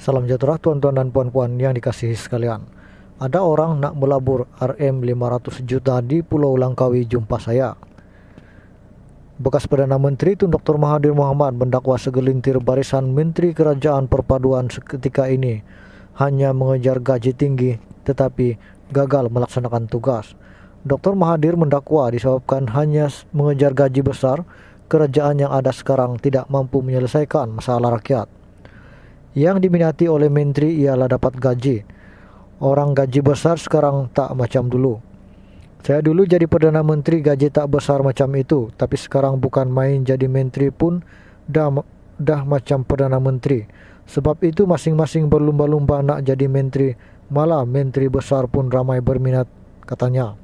Salam sejahtera tuan-tuan dan puan-puan yang dikasihi sekalian. Ada orang nak melabur RM 500 juta di Pulau Langkawi jumpa saya. Bekas Perdana Menteri Tun Dr. Mahathir Mohamad mendakwa segelintir barisan Menteri Kerajaan Perpaduan seketika ini hanya mengejar gaji tinggi tetapi gagal melaksanakan tugas. Dr. Mahathir mendakwa disebabkan hanya mengejar gaji besar, kerajaan yang ada sekarang tidak mampu menyelesaikan masalah rakyat. Yang diminati oleh menteri ialah dapat gaji. Orang gaji besar sekarang tak macam dulu. Saya dulu jadi Perdana Menteri gaji tak besar macam itu, tapi sekarang bukan main jadi menteri pun dah, dah macam Perdana Menteri. Sebab itu masing-masing berlumba-lumba nak jadi menteri, malah menteri besar pun ramai berminat, katanya.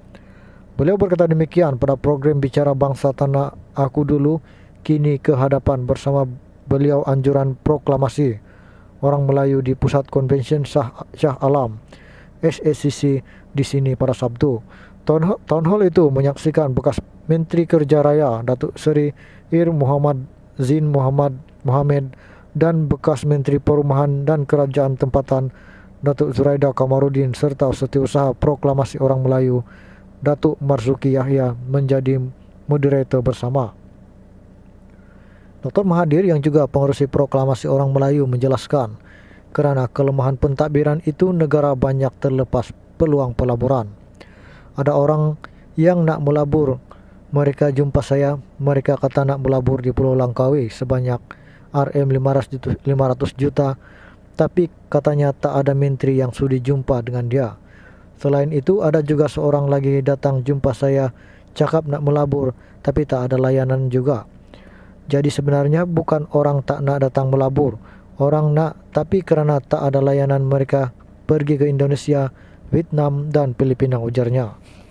Beliau berkata demikian pada program Bicara Bangsa Tanah Aku Dulu, kini ke hadapan bersama beliau anjuran proklamasi orang Melayu di Pusat konvensyen Shah, Shah Alam (SACC) di sini pada Sabtu. Town hall, town hall itu menyaksikan bekas Menteri Kerja Raya Datuk Seri Ir Muhammad Zin Muhammad Muhammad dan bekas Menteri Perumahan dan Kerajaan Tempatan Datuk Zuraida Kamarudin serta Setiausaha Proklamasi Orang Melayu Datuk Marzuki Yahya menjadi moderator bersama. Dr. Mahadir yang juga pengurusi proklamasi orang Melayu menjelaskan, karena kelemahan pentadbiran itu negara banyak terlepas peluang pelaburan. Ada orang yang nak melabur, mereka jumpa saya, mereka kata nak melabur di Pulau Langkawi sebanyak RM 500 juta, tapi katanya tak ada menteri yang sudi jumpa dengan dia. Selain itu ada juga seorang lagi datang jumpa saya, cakap nak melabur, tapi tak ada layanan juga jadi sebenarnya bukan orang tak nak datang melabur, orang nak tapi karena tak ada layanan mereka pergi ke Indonesia, Vietnam dan Filipina ujarnya.